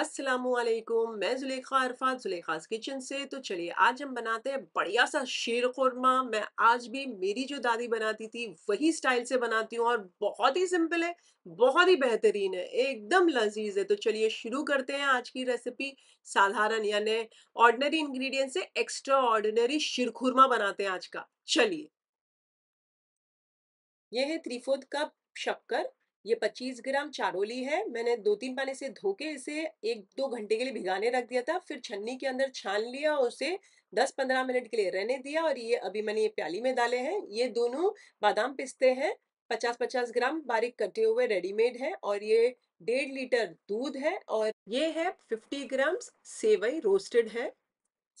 असलकुम मैं जुलेखा अरफात जुलेखास किचन से तो चलिए आज हम बनाते हैं बढ़िया सा शेर कौरमा मैं आज भी मेरी जो दादी बनाती थी वही स्टाइल से बनाती हूँ और बहुत ही सिंपल है बहुत ही बेहतरीन है एकदम लजीज है तो चलिए शुरू करते हैं आज की रेसिपी साधारण यानी ऑर्डनरी इंग्रेडिएंट से एक्स्ट्रा ऑर्डिनरी शिरखुरमा बनाते हैं आज का चलिए यह है थ्री फोर्थ कप शक्कर ये 25 ग्राम चारोली है मैंने दो तीन पानी से धो के इसे एक दो घंटे के लिए भिगाने रख दिया था फिर छन्नी के अंदर छान लिया और उसे 10-15 मिनट के लिए रहने दिया और ये अभी मैंने ये प्याली में डाले हैं ये दोनों बादाम पिस्ते हैं 50-50 ग्राम बारीक कटे हुए रेडीमेड हैं और ये डेढ़ लीटर दूध है और ये है फिफ्टी ग्राम सेवई रोस्टेड है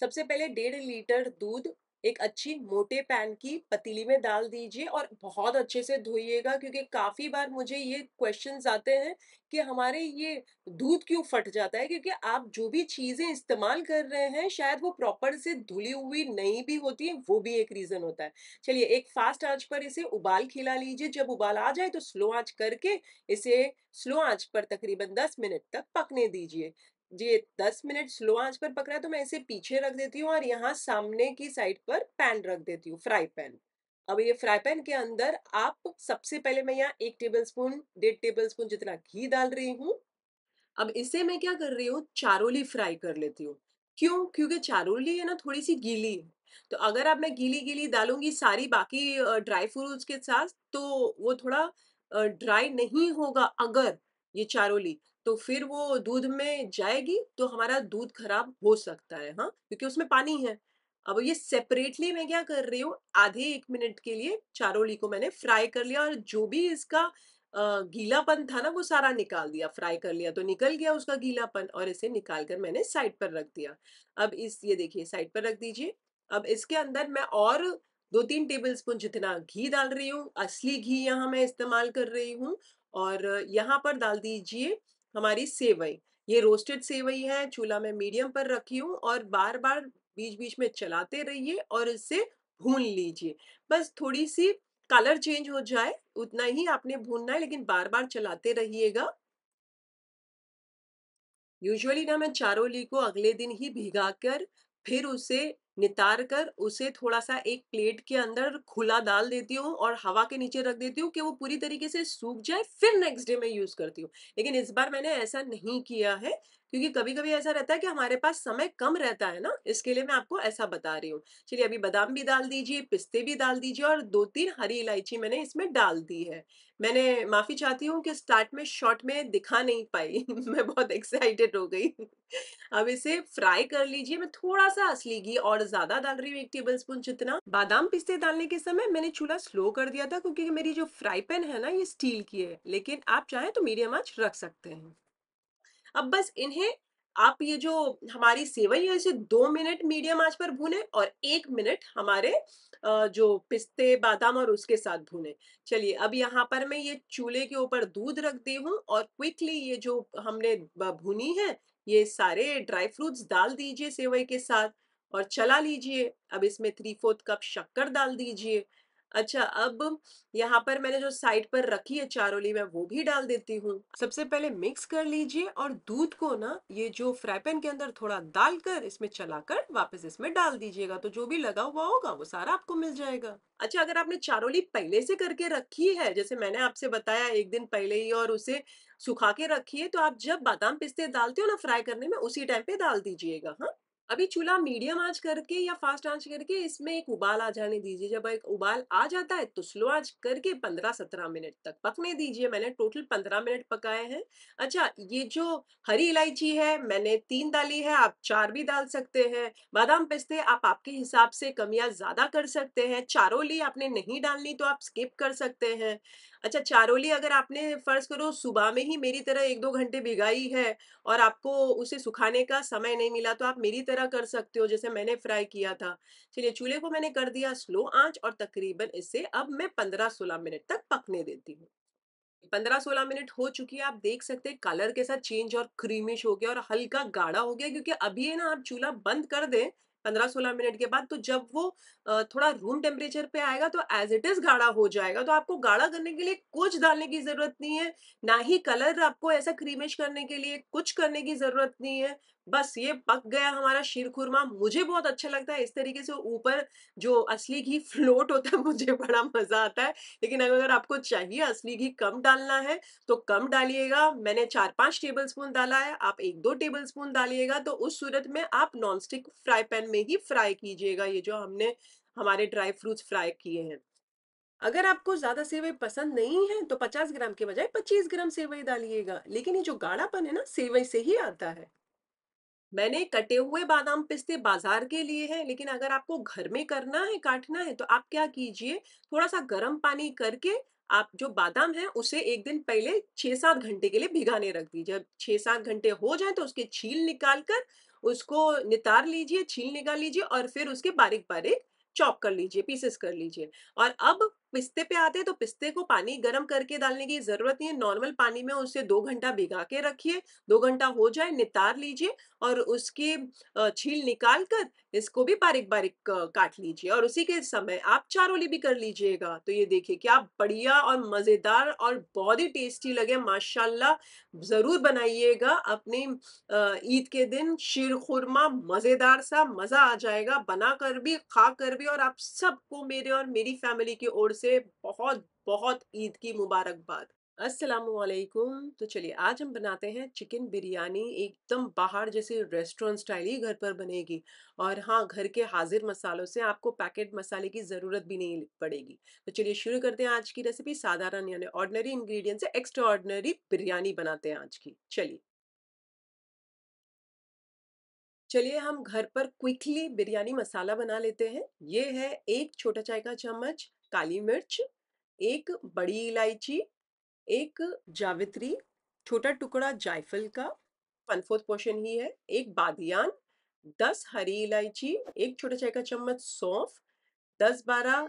सबसे पहले डेढ़ लीटर दूध एक अच्छी मोटे पैन की पतीली में डाल दीजिए और बहुत अच्छे से धोइएगा क्योंकि काफ़ी बार मुझे ये क्वेश्चन आते हैं कि हमारे ये दूध क्यों फट जाता है क्योंकि आप जो भी चीज़ें इस्तेमाल कर रहे हैं शायद वो प्रॉपर से धुली हुई नहीं भी होती है वो भी एक रीज़न होता है चलिए एक फास्ट आंच पर इसे उबाल खिला लीजिए जब उबाल आ जाए तो स्लो आंच करके इसे स्लो आंच पर तकरीबन 10 मिनट तक पकने दीजिए ये दस मिनट स्लो आंच पर पक रहा है तो मैं इसे पीछे रख देती हूँ और यहाँ सामने की साइड पर पैन रख देती हूँ फ्राई पैन अब ये फ्राई पैन के अंदर आप सबसे पहले मैं यहाँ एक टेबल स्पून डेढ़ टेबल स्पून जितना घी डाल रही हूँ अब इसे मैं क्या कर रही हूँ चारोली फ्राई कर लेती हूँ क्यों क्योंकि चारोली है ना थोड़ी सी गीली है तो अगर आप मैं गीली गीली डालूंगी सारी बाकी ड्राई फ्रूट्स के साथ तो वो थोड़ा ड्राई नहीं होगा अगर ये चारोली तो फिर वो दूध में जाएगी तो हमारा दूध खराब हो सकता है हाँ क्योंकि उसमें पानी है अब ये सेपरेटली मैं क्या कर रही हूँ आधे एक मिनट के लिए चारोली को मैंने फ्राई कर लिया और जो भी इसका गीलापन था ना वो सारा निकाल दिया फ्राई कर लिया तो निकल गया उसका गीलापन और इसे निकाल कर मैंने साइड पर रख दिया अब इस ये देखिए साइड पर रख दीजिए अब इसके अंदर मैं और दो तीन टेबल स्पून जितना घी डाल रही हूँ असली घी यहाँ मैं इस्तेमाल कर रही हूँ और यहाँ पर डाल दीजिए हमारी सेवई ये रोस्टेड सेवई है चूल्हा में मीडियम पर रखी हूँ और बार बार बीच बीच में चलाते रहिए और इससे भून लीजिए बस थोड़ी सी कलर चेंज हो जाए उतना ही आपने भूनना है लेकिन बार बार चलाते रहिएगा यूजुअली ना मैं चारोली को अगले दिन ही भिगा कर फिर उसे नितार कर उसे थोड़ा सा एक प्लेट के अंदर खुला डाल देती हूँ और हवा के नीचे रख देती हूँ कि वो पूरी तरीके से सूख जाए फिर नेक्स्ट डे मैं यूज़ करती हूँ लेकिन इस बार मैंने ऐसा नहीं किया है क्योंकि कभी कभी ऐसा रहता है कि हमारे पास समय कम रहता है ना इसके लिए मैं आपको ऐसा बता रही हूँ चलिए अभी बादाम भी डाल दीजिए पिस्ते भी डाल दीजिए और दो तीन हरी इलायची मैंने इसमें डाल दी है मैंने माफ़ी चाहती हूँ कि स्टार्ट में शॉर्ट में दिखा नहीं पाई मैं बहुत एक्साइटेड हो गई अब इसे फ्राई कर लीजिए मैं थोड़ा सा असली घी और ज़्यादा डाल रही हूँ एक टेबल स्पून जितना बादाम पिस्ते डालने के समय मैंने चूल्हा स्लो कर दिया था क्योंकि मेरी जो फ्राई पैन है ना ये स्टील की है लेकिन आप चाहें तो मीडियम आँच रख सकते हैं अब बस इन्हें आप ये जो हमारी सेवई है इसे दो मिनट मीडियम आंच पर भूने और एक मिनट हमारे जो पिस्ते बादाम और उसके साथ भूने चलिए अब यहाँ पर मैं ये चूल्हे के ऊपर दूध रख दी हूँ और क्विकली ये जो हमने भूनी है ये सारे ड्राई फ्रूट्स डाल दीजिए सेवई के साथ और चला लीजिए अब इसमें थ्री फोर्थ कप शक्कर डाल दीजिए अच्छा अब यहाँ पर मैंने जो साइड पर रखी है चारोली मैं वो भी डाल देती हूँ सबसे पहले मिक्स कर लीजिए और दूध को ना ये जो फ्राई पैन के अंदर थोड़ा डालकर इसमें चलाकर वापस इसमें डाल दीजिएगा तो जो भी लगा हुआ होगा वो सारा आपको मिल जाएगा अच्छा अगर आपने चारोली पहले से करके रखी है जैसे मैंने आपसे बताया एक दिन पहले ही और उसे सुखा के रखी है तो आप जब बादाम पिस्ते डालते हो ना फ्राई करने में उसी टाइम पे डाल दीजिएगा हाँ अभी चूल्हा मीडियम आंच करके या फास्ट आंच करके इसमें एक उबाल आ जाने दीजिए जब एक उबाल आ जाता है तो स्लो आंच करके पंद्रह सत्रह मिनट तक पकने दीजिए मैंने टोटल पंद्रह मिनट पकाए हैं अच्छा ये जो हरी इलायची है मैंने तीन डाली है आप चार भी डाल सकते हैं बादाम पिस्ते आप आपके हिसाब से कमियाँ ज्यादा कर सकते हैं चारों ली आपने नहीं डालनी तो आप स्किप कर सकते हैं अच्छा चारोली अगर आपने फर्ज करो सुबह में ही मेरी तरह एक दो घंटे भिगाई है और आपको उसे सुखाने का समय नहीं मिला तो आप मेरी तरह कर सकते हो जैसे मैंने फ्राई किया था चलिए चूल्हे को मैंने कर दिया स्लो आंच और तकरीबन इसे अब मैं पंद्रह सोलह मिनट तक पकने देती हूँ पंद्रह सोलह मिनट हो चुकी है आप देख सकते हैं कलर के साथ चेंज और क्रीमिश हो गया और हल्का गाढ़ा हो गया क्योंकि अभी है ना आप चूल्हा बंद कर दें पंद्रह सोलह मिनट के बाद तो जब वो थोड़ा रूम टेम्परेचर पे आएगा तो एज इट इज गाढ़ा हो जाएगा तो आपको गाढ़ा करने के लिए कुछ डालने की जरूरत नहीं है ना ही कलर आपको ऐसा क्रीमिश करने के लिए कुछ करने की जरूरत नहीं है बस ये पक गया हमारा शीर खुरमा मुझे बहुत अच्छा लगता है इस तरीके से ऊपर जो असली घी फ्लोट होता है मुझे बड़ा मजा आता है लेकिन अगर आपको चाहिए असली घी कम डालना है तो कम डालिएगा मैंने चार पांच टेबल स्पून डाला है आप एक दो टेबल स्पून डालिएगा तो उस सूरत में आप नॉन स्टिक फ्राई पैन में ही फ्राई कीजिएगा ये जो हमने हमारे ड्राई फ्रूट्स फ्राई किए हैं अगर आपको ज़्यादा सेवई पसंद नहीं है तो 50 ग्राम के बजाय 25 ग्राम सेवई डालिएगा लेकिन ये जो गाढ़ापन है ना सेवई से ही आता है मैंने कटे हुए बादाम पिस्ते बाजार के लिए हैं लेकिन अगर आपको घर में करना है काटना है तो आप क्या कीजिए थोड़ा सा गर्म पानी करके आप जो बादाम है उसे एक दिन पहले छः सात घंटे के लिए भिगाने रख दीजिए जब छह सात घंटे हो जाए तो उसके छील निकाल कर उसको नितार लीजिए छील निकाल लीजिए और फिर उसके बारीक बारीक चॉप कर लीजिए पीसेस कर लीजिए और अब पिस्ते पे आते हैं तो पिस्ते को पानी गर्म करके डालने की जरूरत नहीं है नॉर्मल पानी में उसे दो घंटा भिगा के रखिए दो घंटा हो जाए नितार लीजिए और उसके छील निकाल कर इसको भी बारीक बारीक काट लीजिए और उसी के समय आप चारोली भी कर लीजिएगा तो ये देखिए क्या बढ़िया और मजेदार और बहुत ही टेस्टी लगे माशाल्लाह जरूर बनाइएगा अपने ईद के दिन शीर खुरमा मजेदार सा मजा आ जाएगा बना कर भी खा कर भी और आप सबको मेरे और मेरी फैमिली की ओर से बहुत बहुत ईद की मुबारकबाद असलकुम तो चलिए आज हम बनाते हैं चिकन बिरयानी एकदम बाहर जैसे रेस्टोरेंट स्टाइल ही घर पर बनेगी और हाँ घर के हाजिर मसालों से आपको पैकेट मसाले की ज़रूरत भी नहीं पड़ेगी तो चलिए शुरू करते हैं आज की रेसिपी साधारण यानी ऑर्डनरी इंग्रेडिएंट से एक्स्ट्रा ऑर्डनरी बिरयानी बनाते हैं आज की चलिए चलिए हम घर पर क्विकली बिरयानी मसाला बना लेते हैं ये है एक छोटा चाय का चम्मच काली मिर्च एक बड़ी इलायची एक जावित्री छोटा टुकड़ा जायफल का वन फोर्थ पोर्शन ही है एक बादियान दस हरी इलायची एक छोटा चाय का चम्मच सौंफ दस बारह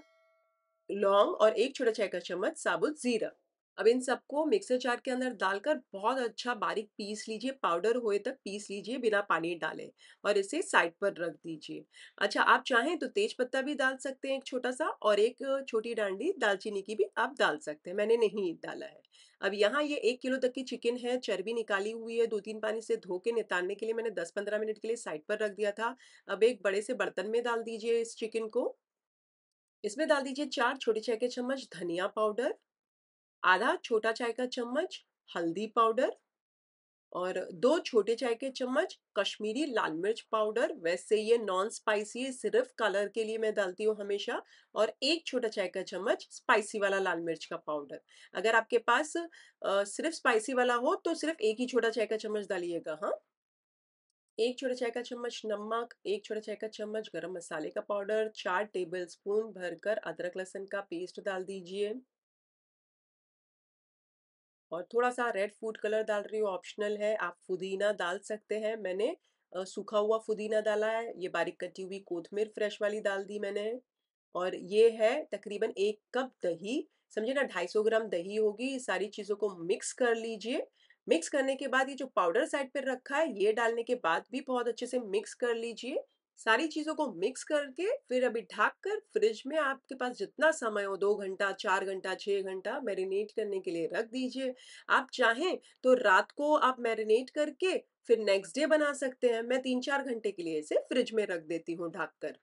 लौंग और एक छोटा चाय का चम्मच साबुत जीरा अब इन सबको मिक्सर जार के अंदर डालकर बहुत अच्छा बारीक पीस लीजिए पाउडर होए तक पीस लीजिए बिना पानी डाले और इसे साइड पर रख दीजिए अच्छा आप चाहें तो तेज पत्ता भी डाल सकते हैं एक छोटा सा और एक छोटी डांडी दालचीनी की भी आप डाल सकते हैं मैंने नहीं डाला है अब यहाँ ये एक किलो तक की चिकन है चर्बी निकाली हुई है दो तीन पानी से धो के नितारने के लिए मैंने दस पंद्रह मिनट के लिए साइड पर रख दिया था अब एक बड़े से बर्तन में डाल दीजिए इस चिकन को इसमें डाल दीजिए चार छोटे चाय के चम्मच धनिया पाउडर आधा छोटा चाय का चम्मच हल्दी पाउडर और दो छोटे चाय के चम्मच कश्मीरी लाल मिर्च पाउडर वैसे ये नॉन स्पाइसी है सिर्फ कलर के लिए मैं डालती हूँ हमेशा और एक छोटा चाय का चम्मच स्पाइसी वाला लाल मिर्च का पाउडर अगर आपके पास आ, सिर्फ स्पाइसी वाला हो तो सिर्फ एक ही छोटा चाय का चम्मच डालिएगा हाँ एक छोटा चाय का चम्मच नमक एक छोटा चाय का चम्मच गरम मसाले का पाउडर चार टेबल स्पून भरकर अदरक लहसुन का पेस्ट डाल दीजिए और थोड़ा सा रेड फूड कलर डाल रही हूँ ऑप्शनल है आप फुदीना डाल सकते हैं मैंने सूखा हुआ फुदीना डाला है ये बारीक कटी हुई कोथमीर फ्रेश वाली डाल दी मैंने और ये है तकरीबन एक कप दही समझे ना 250 ग्राम दही होगी सारी चीज़ों को मिक्स कर लीजिए मिक्स करने के बाद ये जो पाउडर साइड पर रखा है ये डालने के बाद भी बहुत अच्छे से मिक्स कर लीजिए सारी चीज़ों को मिक्स करके फिर अभी ढाक कर फ्रिज में आपके पास जितना समय हो दो घंटा चार घंटा छः घंटा मैरिनेट करने के लिए रख दीजिए आप चाहें तो रात को आप मैरिनेट करके फिर नेक्स्ट डे बना सकते हैं मैं तीन चार घंटे के लिए इसे फ्रिज में रख देती हूँ ढाक कर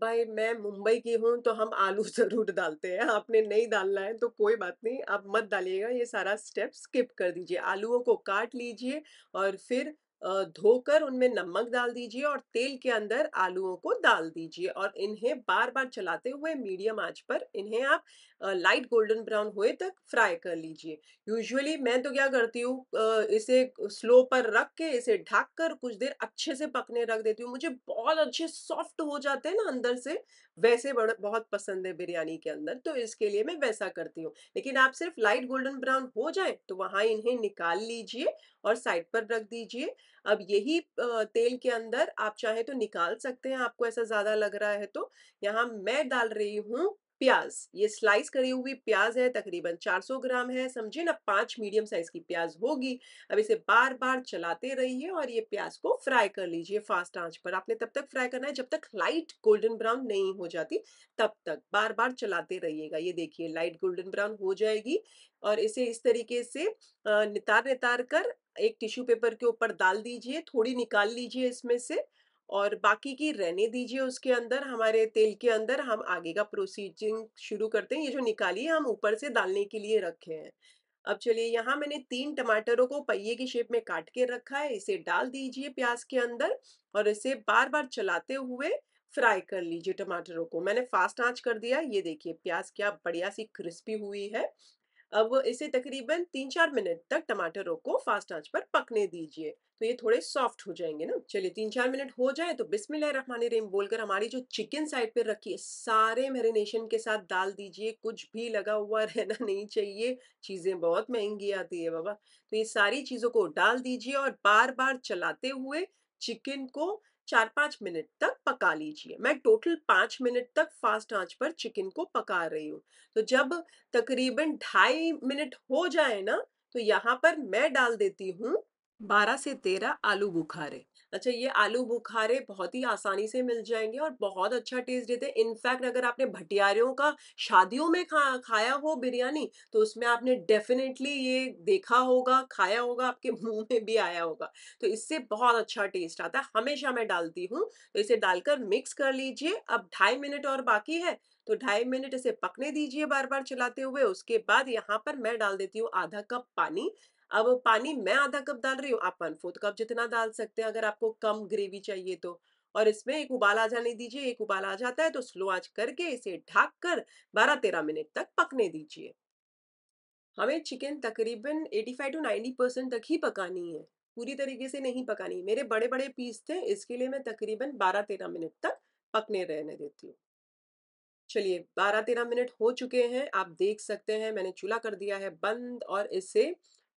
भाई मैं मुंबई की हूँ तो हम आलू ज़रूर डालते हैं आपने नहीं डालना है तो कोई बात नहीं आप मत डालिएगा ये सारा स्टेप स्किप कर दीजिए आलूओं को काट लीजिए और फिर धोकर उनमें नमक डाल दीजिए और तेल के अंदर आलूओं को डाल दीजिए और इन्हें बार बार चलाते हुए मीडियम आंच पर इन्हें आप लाइट गोल्डन ब्राउन हुए तक फ्राई कर लीजिए यूजुअली मैं तो क्या करती हूँ इसे स्लो पर रख के इसे ढककर कर कुछ देर अच्छे से पकने रख देती हूँ मुझे बहुत अच्छे सॉफ्ट हो जाते हैं ना अंदर से वैसे बहुत पसंद है बिरयानी के अंदर तो इसके लिए मैं वैसा करती हूँ लेकिन आप सिर्फ लाइट गोल्डन ब्राउन हो जाए तो वहाँ इन्हें निकाल लीजिए और साइड पर रख दीजिए अब यही तेल के अंदर आप चाहे तो निकाल सकते हैं आपको ऐसा ज़्यादा लग रहा है तो यहाँ मैं डाल रही हूँ प्याज ये स्लाइस करी हुई प्याज है तकरीबन 400 ग्राम है समझे ना पांच मीडियम साइज की प्याज होगी अब इसे बार बार चलाते रहिए और ये प्याज को फ्राई कर लीजिए फास्ट आंच पर आपने तब तक फ्राई करना है जब तक लाइट गोल्डन ब्राउन नहीं हो जाती तब तक बार बार चलाते रहिएगा ये देखिए लाइट गोल्डन ब्राउन हो जाएगी और इसे इस तरीके से नितार नितार कर एक टिश्यू पेपर के ऊपर डाल दीजिए थोड़ी निकाल लीजिए इसमें से और बाकी की रहने दीजिए उसके अंदर हमारे तेल के अंदर हम आगे का प्रोसीजिंग शुरू करते हैं ये जो निकाली है हम ऊपर से डालने के लिए रखे हैं अब चलिए यहाँ मैंने तीन टमाटरों को पहिए की शेप में काट के रखा है इसे डाल दीजिए प्याज के अंदर और इसे बार बार चलाते हुए फ्राई कर लीजिए टमाटरों को मैंने फास्ट आंच कर दिया ये देखिए प्याज क्या बढ़िया सी क्रिस्पी हुई है अब इसे तकरीबन तीन चार मिनट तक टमाटरों को फास्ट आंच पर पकने दीजिए तो ये थोड़े सॉफ्ट हो जाएंगे ना चलिए तीन चार मिनट हो जाए तो रेम बोलकर हमारी जो चिकन साइड पर रखी है सारे मैरिनेशन के साथ डाल दीजिए कुछ भी लगा हुआ रहना नहीं चाहिए चीज़ें बहुत महंगी आती है बाबा तो ये सारी चीज़ों को डाल दीजिए और बार बार चलाते हुए चिकन को चार पाँच मिनट तक पका लीजिए मैं टोटल पाँच मिनट तक फास्ट आंच पर चिकन को पका रही हूँ तो जब तकरीबन ढाई मिनट हो जाए ना तो यहाँ पर मैं डाल देती हूँ बारह से तेरह आलू बुखारे अच्छा ये आलू बुखारे बहुत ही आसानी से मिल जाएंगे और बहुत अच्छा टेस्ट देते हैं इनफैक्ट अगर आपने भटियारियों का शादियों में खा खाया हो बिरयानी तो उसमें आपने डेफिनेटली ये देखा होगा खाया होगा आपके मुंह में भी आया होगा तो इससे बहुत अच्छा टेस्ट आता है हमेशा मैं डालती हूँ तो इसे डालकर मिक्स कर लीजिए अब ढाई मिनट और बाकी है तो ढाई मिनट इसे पकने दीजिए बार बार चलाते हुए उसके बाद यहाँ पर मैं डाल देती हूँ आधा कप पानी अब पानी मैं आधा कप डाल रही हूँ आप वन फोर्थ कप जितना डाल सकते हैं अगर आपको कम ग्रेवी चाहिए तो और इसमें एक उबाल आ जाने दीजिए एक उबाल आ जाता है तो स्लो आंच करके इसे ढक कर बारह तेरह मिनट तक पकने दीजिए हमें चिकन तकरीबन 85 टू नाइन्टी परसेंट तक ही पकानी है पूरी तरीके से नहीं पकानी मेरे बड़े बड़े पीस थे इसके लिए मैं तकरीबन 12 तेरह मिनट तक पकने रहने देती हूँ चलिए 12 तेरह मिनट हो चुके हैं आप देख सकते हैं मैंने चूल्हा कर दिया है बंद और इसे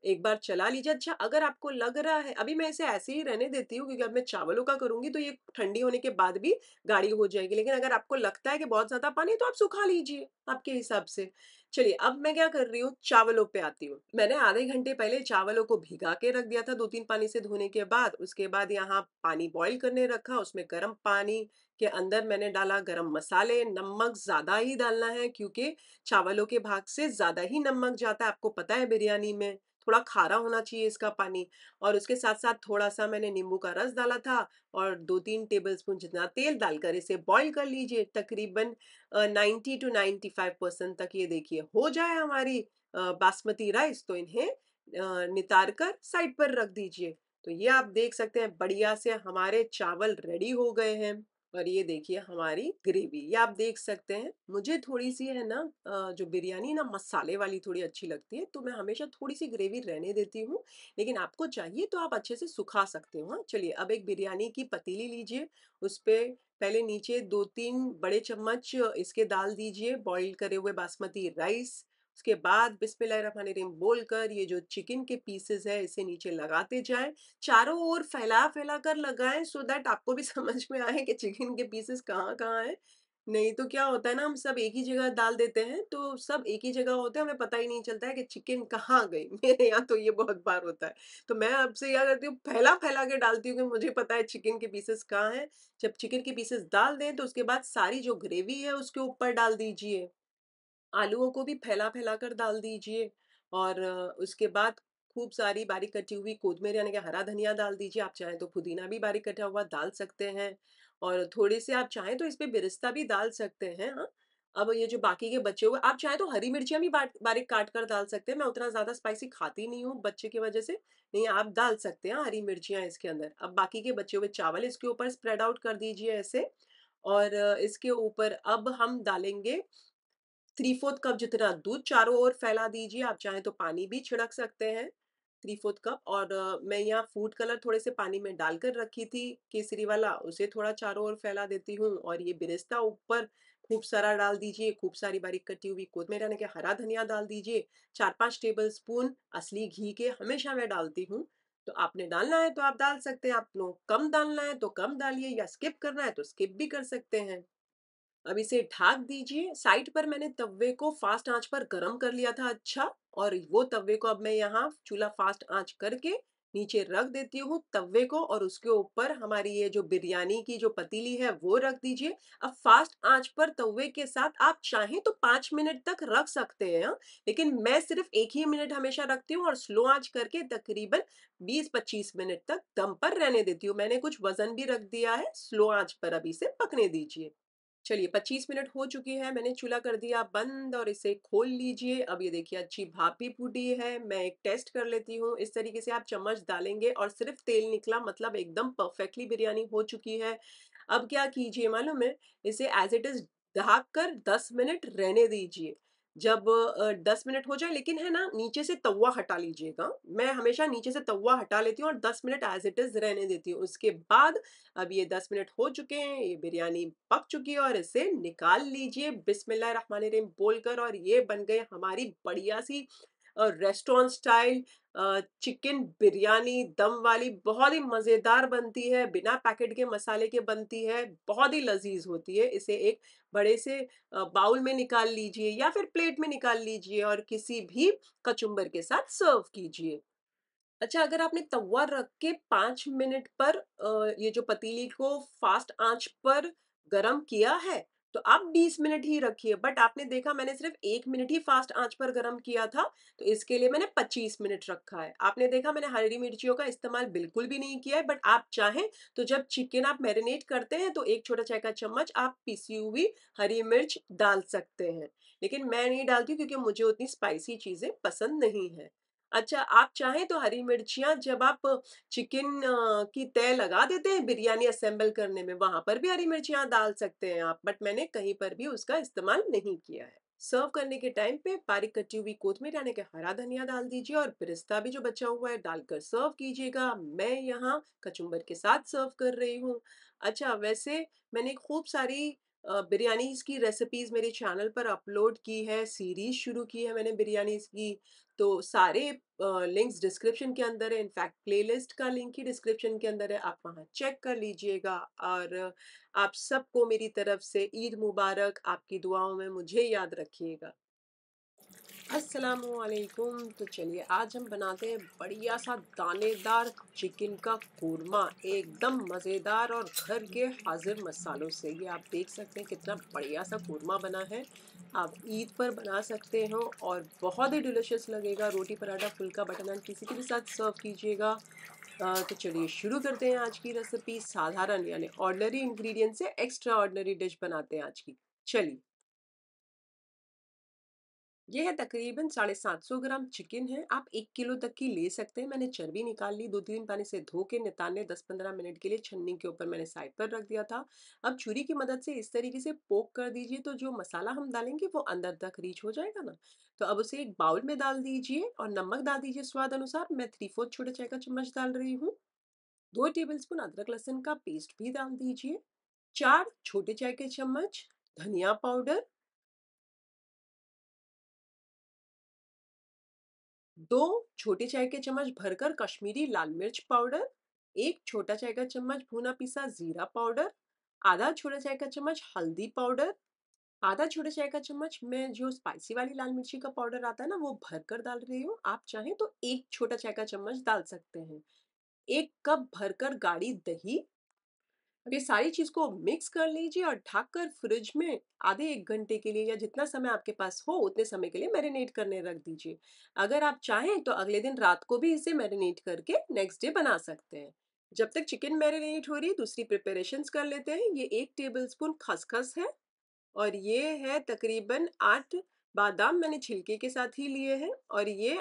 एक बार चला लीजिए अच्छा अगर आपको लग रहा है अभी मैं इसे ऐसे ही रहने देती हूँ क्योंकि अब मैं चावलों का करूंगी तो ये ठंडी होने के बाद भी गाढ़ी हो जाएगी लेकिन अगर आपको लगता है कि बहुत ज्यादा पानी है तो आप सुखा लीजिए आपके हिसाब से चलिए अब मैं क्या कर रही हूँ चावलों पे आती हूँ मैंने आधे घंटे पहले चावलों को भिगा के रख दिया था दो तीन पानी से धोने के बाद उसके बाद यहाँ पानी बॉईल करने रखा उसमें गर्म पानी के अंदर मैंने डाला गरम मसाले नमक ज़्यादा ही डालना है क्योंकि चावलों के भाग से ज़्यादा ही नमक जाता है आपको पता है बिरयानी में थोड़ा खारा होना चाहिए इसका पानी और उसके साथ साथ थोड़ा सा मैंने नींबू का रस डाला था और दो तीन टेबल स्पून जितना तेल डालकर इसे बॉईल कर लीजिए तकरीबन ninety two ninety five percent तक ये देखिए हो जाए हमारी बासमती राइस तो इन्हें नितार कर साइड पर रख दीजिए तो ये आप देख सकते हैं बढ़िया से हमारे चावल रेडी हो गए हैं और ये देखिए हमारी ग्रेवी ये आप देख सकते हैं मुझे थोड़ी सी है ना जो बिरयानी ना मसाले वाली थोड़ी अच्छी लगती है तो मैं हमेशा थोड़ी सी ग्रेवी रहने देती हूँ लेकिन आपको चाहिए तो आप अच्छे से सुखा सकते हो हाँ। चलिए अब एक बिरयानी की पतीली लीजिए उस पर पहले नीचे दो तीन बड़े चम्मच इसके डाल दीजिए बॉईल करे हुए बासमती राइस उसके बाद बोल कर ये जो चिकन के पीसेस है इसे नीचे लगाते जाएं चारों ओर फैला फैला कर लगाएं सो so दैट आपको भी समझ में आए कि चिकन के पीसेस कहाँ कहाँ हैं नहीं तो क्या होता है ना हम सब एक ही जगह डाल देते हैं तो सब एक ही जगह होते हैं हमें पता ही नहीं चलता है कि चिकन कहाँ गई मेरे यहाँ तो ये बहुत बार होता है तो मैं आपसे क्या करती हूँ फैला फैला के डालती हूँ कि मुझे पता है चिकन के पीसेस कहाँ हैं जब चिकन के पीसेस डाल दें तो उसके बाद सारी जो ग्रेवी है उसके ऊपर डाल दीजिए आलूओं को भी फैला फैला कर डाल दीजिए और उसके बाद खूब सारी बारीक कटी हुई कोदमेर यानी कि हरा धनिया डाल दीजिए आप चाहें तो पुदीना भी बारीक कटा हुआ डाल सकते हैं और थोड़े से आप चाहें तो इस पर बिरिस्ता भी डाल सकते हैं हाँ अब ये जो बाकी के बच्चे हुए आप चाहे तो हरी मिर्चियाँ भी बारीक काट कर डाल सकते हैं मैं उतना ज़्यादा स्पाइसी खाती नहीं हूँ बच्चे की वजह से नहीं आप डाल सकते हैं हरी मिर्चियाँ इसके अंदर अब बाकी के बचे हुए चावल इसके ऊपर स्प्रेड आउट कर दीजिए ऐसे और इसके ऊपर अब हम डालेंगे थ्री फोर्थ कप जितना दूध चारों ओर फैला दीजिए आप चाहें तो पानी भी छिड़क सकते हैं थ्री फोर्थ कप और मैं यहाँ फूड कलर थोड़े से पानी में डालकर रखी थी केसरी वाला उसे थोड़ा चारों ओर फैला देती हूँ और ये बिरिस्ता ऊपर खूब सारा डाल दीजिए खूब सारी बारीक कटी हुई कोतमेर यानी कि हरा धनिया डाल दीजिए चार पाँच टेबल स्पून असली घी के हमेशा मैं डालती हूँ तो आपने डालना है तो आप डाल सकते हैं आप लोग कम डालना है तो कम डालिए या स्किप करना है तो स्किप भी कर सकते हैं अब इसे ढाक दीजिए साइड पर मैंने तवे को फास्ट आंच पर गर्म कर लिया था अच्छा और वो तवे को अब मैं यहाँ चूल्हा फास्ट आंच करके नीचे रख देती हूँ तवे को और उसके ऊपर हमारी ये जो बिरयानी की जो पतीली है वो रख दीजिए अब फास्ट आंच पर तवे के साथ आप चाहें तो पाँच मिनट तक रख सकते हैं हाँ, लेकिन मैं सिर्फ एक ही मिनट हमेशा रखती हूँ और स्लो आंच करके तकरीबन 20-25 मिनट तक दम पर रहने देती हूँ मैंने कुछ वजन भी रख दिया है स्लो आंच पर अभी से पकने दीजिए चलिए 25 मिनट हो चुके हैं मैंने चूल्हा कर दिया बंद और इसे खोल लीजिए अब ये देखिए अच्छी भाप भी फूटी है मैं एक टेस्ट कर लेती हूँ इस तरीके से आप चम्मच डालेंगे और सिर्फ तेल निकला मतलब एकदम परफेक्टली बिरयानी हो चुकी है अब क्या कीजिए मालूम है इसे एज इट इज ढाक कर दस मिनट रहने दीजिए जब दस मिनट हो जाए लेकिन है ना नीचे से तवा हटा लीजिएगा मैं हमेशा नीचे से तवा हटा लेती हूँ और दस मिनट एज इट इज़ रहने देती हूँ उसके बाद अब ये दस मिनट हो चुके हैं ये बिरयानी पक चुकी है और इसे निकाल लीजिए बिस्मिल्लाह रहमान रहीम बोलकर और ये बन गए हमारी बढ़िया सी restaurant style chicken biryani dum वाली बहुत ही मज़ेदार बनती है बिना पैकेट के मसाले के बनती है बहुत ही लजीज होती है इसे एक बड़े से बाउल में निकाल लीजिए या फिर प्लेट में निकाल लीजिए और किसी भी कचुम्बर के साथ सर्व कीजिए अच्छा अगर आपने तवा रख के पाँच मिनट पर ये जो पतीली को फास्ट आंच पर गरम किया है तो आप 20 मिनट ही रखिए बट आपने देखा मैंने सिर्फ एक मिनट ही फास्ट आंच पर गर्म किया था तो इसके लिए मैंने 25 मिनट रखा है आपने देखा मैंने हरी मिर्चियों का इस्तेमाल बिल्कुल भी नहीं किया है बट आप चाहें तो जब चिकन आप मैरिनेट करते हैं तो एक छोटा चाय का चम्मच आप पीसी हुई हरी मिर्च डाल सकते हैं लेकिन मैं नहीं डालती क्योंकि मुझे उतनी स्पाइसी चीज़ें पसंद नहीं है अच्छा आप चाहें तो हरी मिर्चियाँ जब आप चिकन की तय लगा देते हैं बिरयानी असेंबल करने में वहाँ पर भी हरी मिर्चियाँ डाल सकते हैं आप बट मैंने कहीं पर भी उसका इस्तेमाल नहीं किया है सर्व करने के टाइम पे बारीक कटी हुई कोथमीर यानी कि हरा धनिया डाल दीजिए और पिस्ता भी जो बचा हुआ है डालकर सर्व कीजिएगा मैं यहाँ कचुम्बर के साथ सर्व कर रही हूँ अच्छा वैसे मैंने खूब सारी बिरयानीज़ की रेसिपीज़ मेरे चैनल पर अपलोड की है सीरीज़ शुरू की है मैंने बिरयानीज़ की तो सारे लिंक्स डिस्क्रिप्शन के अंदर है इनफैक्ट प्लेलिस्ट का लिंक ही डिस्क्रिप्शन के अंदर है आप वहाँ चेक कर लीजिएगा और आप सबको मेरी तरफ से ईद मुबारक आपकी दुआओं में मुझे याद रखिएगा असलकुम तो चलिए आज हम बनाते हैं बढ़िया सा दानेदार चिकन का कोरमा एकदम मज़ेदार और घर के हाजिर मसालों से ये आप देख सकते हैं कितना बढ़िया सा कोरमा बना है आप ईद पर बना सकते हो और बहुत ही डिलिशियस लगेगा रोटी पराठा फुल्का बटर नान किसी के भी साथ सर्व कीजिएगा तो चलिए शुरू करते हैं आज की रेसिपी साधारण यानी ऑर्डनरी इन्ग्रीडियंट से एक्स्ट्रा ऑर्डनरी डिश बनाते हैं आज की चलिए यह है तकरीबन साढ़े सात सौ ग्राम चिकन है आप एक किलो तक की ले सकते हैं मैंने चर्बी निकाल ली दो तीन पानी से धो के नितान्य दस पंद्रह मिनट के लिए छन्नी के ऊपर मैंने साइड पर रख दिया था अब छुरी की मदद से इस तरीके से पोक कर दीजिए तो जो मसाला हम डालेंगे वो अंदर तक रीच हो जाएगा ना तो अब उसे एक बाउल में डाल दीजिए और नमक डाल दीजिए स्वाद अनुसार मैं थ्री फोर्थ छोटे चाय का चम्मच डाल रही हूँ दो टेबल स्पून अदरक लहसुन का पेस्ट भी डाल दीजिए चार छोटे चाय के चम्मच धनिया पाउडर दो छोटे चाय के चम्मच भरकर कश्मीरी लाल मिर्च पाउडर एक छोटा चाय का चम्मच भुना पिसा जीरा पाउडर आधा छोटा चाय का चम्मच हल्दी पाउडर आधा छोटा चाय का चम्मच मैं जो स्पाइसी वाली लाल मिर्ची का पाउडर आता है ना वो भर कर डाल रही हूँ आप चाहें तो एक छोटा चाय का चम्मच डाल सकते हैं एक कप भरकर गाढ़ी दही अब ये सारी चीज़ को मिक्स कर लीजिए और ढककर कर फ्रिज में आधे एक घंटे के लिए या जितना समय आपके पास हो उतने समय के लिए मैरिनेट करने रख दीजिए अगर आप चाहें तो अगले दिन रात को भी इसे मैरिनेट करके नेक्स्ट डे बना सकते हैं जब तक चिकन मैरिनेट हो रही है दूसरी प्रिपरेशन कर लेते हैं ये एक टेबल स्पून खसखस है और ये है तकरीबन आठ बादाम मैंने छिलके के साथ ही लिए हैं और ये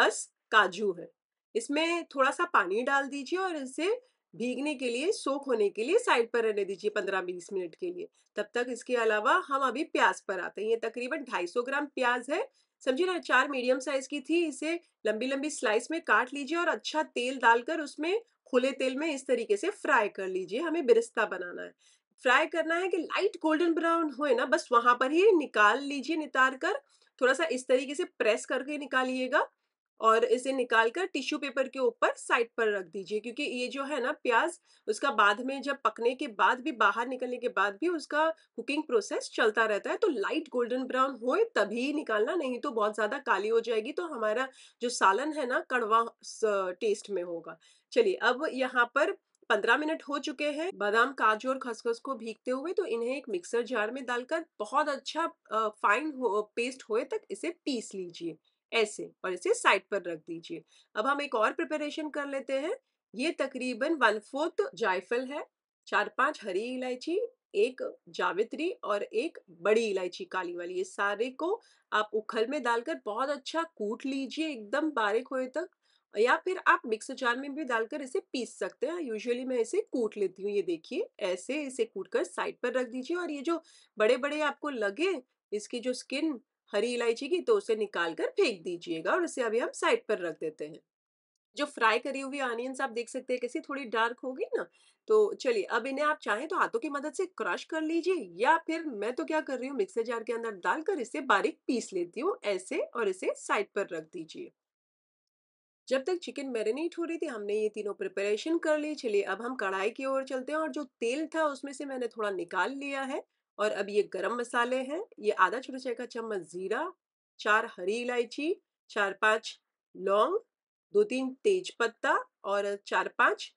दस काजू है इसमें थोड़ा सा पानी डाल दीजिए और इसे भीगने के लिए सोख होने के लिए साइड पर रहने दीजिए 15-20 मिनट के लिए तब तक इसके अलावा हम अभी प्याज पर आते हैं ये तकरीबन 250 ग्राम प्याज है समझिए ना चार मीडियम साइज की थी इसे लंबी लंबी स्लाइस में काट लीजिए और अच्छा तेल डालकर उसमें खुले तेल में इस तरीके से फ्राई कर लीजिए हमें बिरिस्ता बनाना है फ्राई करना है कि लाइट गोल्डन ब्राउन हो ना बस वहां पर ही निकाल लीजिए नितार कर थोड़ा सा इस तरीके से प्रेस करके निकालिएगा और इसे निकालकर टिश्यू पेपर के ऊपर साइड पर रख दीजिए क्योंकि ये जो है ना प्याज उसका बाद में जब पकने के बाद भी बाहर निकलने के बाद भी उसका कुकिंग प्रोसेस चलता रहता है तो लाइट गोल्डन ब्राउन होए तभी निकालना नहीं तो बहुत ज़्यादा काली हो जाएगी तो हमारा जो सालन है ना कड़वा टेस्ट में होगा चलिए अब यहाँ पर पंद्रह मिनट हो चुके हैं बादाम काजू और खसखस को भीगते हुए तो इन्हें एक मिक्सर जार में डालकर बहुत अच्छा फाइन हो, पेस्ट होए तक इसे पीस लीजिए ऐसे और इसे साइड पर रख दीजिए अब हम एक और प्रिपरेशन कर लेते हैं ये तकरीबन वन फोर्थ जायफल है चार पांच हरी इलायची एक जावित्री और एक बड़ी इलायची काली वाली ये सारे को आप उखल में डालकर बहुत अच्छा कूट लीजिए एकदम बारीक होए तक या फिर आप मिक्सर जार में भी डालकर इसे पीस सकते हैं यूजुअली मैं इसे कूट लेती हूँ ये देखिए ऐसे इसे कूट कर साइड पर रख दीजिए और ये जो बड़े बड़े आपको लगे इसकी जो स्किन हरी इलायची की तो उसे निकाल कर फेंक दीजिएगा और उसे अभी हम साइड पर रख देते हैं जो फ्राई करी हुई ऑनियंस आप देख सकते हैं कैसी थोड़ी डार्क होगी ना तो चलिए अब इन्हें आप चाहें तो हाथों की मदद से क्रश कर लीजिए या फिर मैं तो क्या कर रही हूँ मिक्सर जार के अंदर डालकर इसे बारीक पीस लेती हूँ ऐसे और इसे साइड पर रख दीजिए जब तक चिकन मैरिनेट हो रही थी हमने ये तीनों प्रिपरेशन कर ली चलिए अब हम कढ़ाई की ओर चलते हैं और जो तेल था उसमें से मैंने थोड़ा निकाल लिया है और अब ये गरम मसाले हैं ये आधा छोटा चाय का चम्मच ज़ीरा चार हरी इलायची चार पांच लौंग दो तीन तेज पत्ता और चार पांच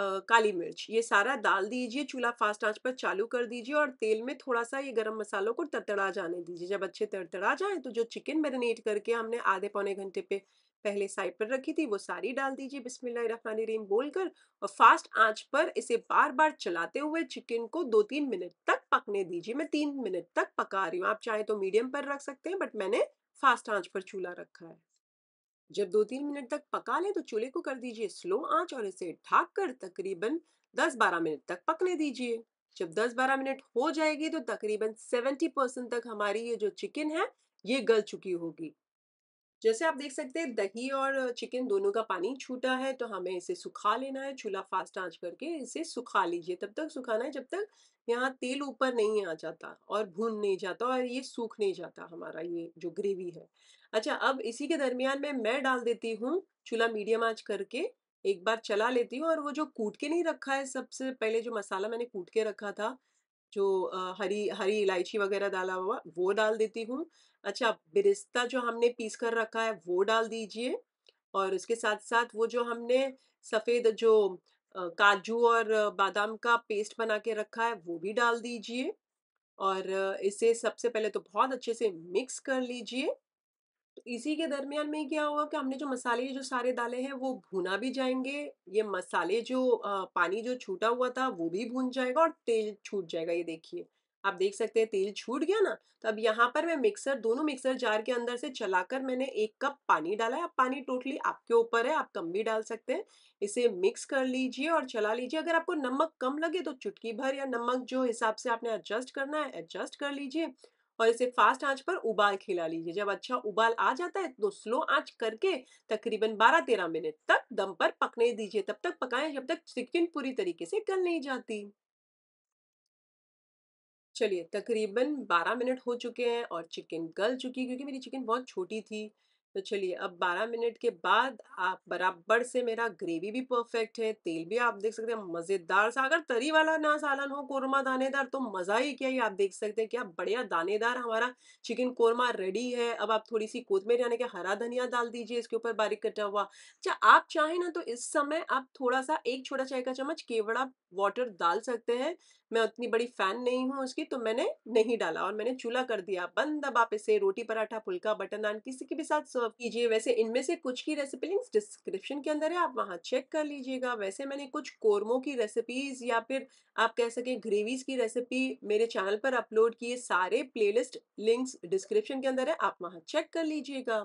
आ, काली मिर्च ये सारा डाल दीजिए चूल्हा फास्ट आंच पर चालू कर दीजिए और तेल में थोड़ा सा ये गरम मसालों को तड़तड़ा जाने दीजिए जब अच्छे तड़तड़ा जाए तो जो चिकन मैरिनेट करके हमने आधे पौने घंटे पे पहले साइड पर रखी थी वो सारी डाल दीजिए बिस्मिल्लाहिर्रहमानिर्रहीम बोलकर और फास्ट आंच पर इसे बार बार चलाते हुए चिकन को दो तीन मिनट तक पकने दीजिए मैं तीन मिनट तक पका रही हूँ आप चाहे तो मीडियम पर रख सकते हैं बट मैंने फास्ट आंच पर चूल्हा रखा है जब दो तीन मिनट तक पका लें तो चूल्हे को कर दीजिए स्लो आंच और इसे ढाक कर तकरीबन दस बारह मिनट तक पकने दीजिए जब दस बारह मिनट हो जाएगी तो तकरीबन सेवेंटी तक हमारी ये जो चिकन है ये गल चुकी होगी जैसे आप देख सकते हैं दही और चिकन दोनों का पानी छूटा है तो हमें इसे सुखा लेना है चूल्हा फास्ट आंच करके इसे सुखा लीजिए तब तक सुखाना है जब तक यहाँ तेल ऊपर नहीं आ जाता और भून नहीं जाता और ये सूख नहीं जाता हमारा ये जो ग्रेवी है अच्छा अब इसी के दरमियान में मैं डाल देती हूँ चूल्हा मीडियम आंच करके एक बार चला लेती हूँ और वो जो कूट के नहीं रखा है सबसे पहले जो मसाला मैंने कूट के रखा था जो हरी हरी इलायची वगैरह डाला हुआ वो डाल देती हूँ अच्छा बिरिस्ता जो हमने पीस कर रखा है वो डाल दीजिए और उसके साथ साथ वो जो हमने सफ़ेद जो काजू और बादाम का पेस्ट बना के रखा है वो भी डाल दीजिए और इसे सबसे पहले तो बहुत अच्छे से मिक्स कर लीजिए तो इसी के दरमियान में क्या हुआ कि हमने जो मसाले जो सारे डाले हैं वो भुना भी जाएंगे ये मसाले जो पानी जो छूटा हुआ था वो भी भून जाएगा और तेल छूट जाएगा ये देखिए आप देख सकते हैं तेल छूट गया ना तो अब यहाँ पर मैं मिक्सर दोनों मिक्सर जार के अंदर से चलाकर मैंने एक कप पानी डाला है अब पानी टोटली आपके ऊपर है आप कम भी डाल सकते हैं इसे मिक्स कर लीजिए और चला लीजिए अगर आपको नमक कम लगे तो चुटकी भर या नमक जो हिसाब से आपने एडजस्ट करना है एडजस्ट कर लीजिए और इसे फास्ट आंच पर उबाल खिला लीजिए जब अच्छा उबाल आ जाता है तो स्लो आंच करके तकरीबन 12-13 मिनट तक दम पर पकने दीजिए तब तक पकाएं जब तक चिकन पूरी तरीके से गल नहीं जाती चलिए तकरीबन 12 मिनट हो चुके हैं और चिकन गल चुकी है क्योंकि मेरी चिकन बहुत छोटी थी तो चलिए अब 12 मिनट के बाद आप बराबर से मेरा ग्रेवी भी परफेक्ट है तेल भी आप देख सकते हैं मज़ेदार सा अगर तरी वाला ना सालन हो कोरमा दानेदार तो मज़ा ही क्या ही आप देख सकते हैं क्या बढ़िया दानेदार हमारा चिकन कोरमा रेडी है अब आप थोड़ी सी कोतमेर यानी कि हरा धनिया डाल दीजिए इसके ऊपर बारीक कटा हुआ अच्छा आप चाहें ना तो इस समय आप थोड़ा सा एक छोटा चाय का चम्मच केवड़ा वाटर डाल सकते हैं मैं उतनी बड़ी फ़ैन नहीं हूँ उसकी तो मैंने नहीं डाला और मैंने चूल्हा कर दिया बंद अब आप इसे रोटी पराठा फुल्का बटर नान किसी के भी साथ ऑब्जर्व कीजिए वैसे इनमें से कुछ की रेसिपी लिंक्स डिस्क्रिप्शन के अंदर है आप वहाँ चेक कर लीजिएगा वैसे मैंने कुछ कोरमो की रेसिपीज या फिर आप कह सकें ग्रेवीज की रेसिपी मेरे चैनल पर अपलोड किए सारे प्लेलिस्ट लिंक्स डिस्क्रिप्शन के अंदर है आप वहाँ चेक कर लीजिएगा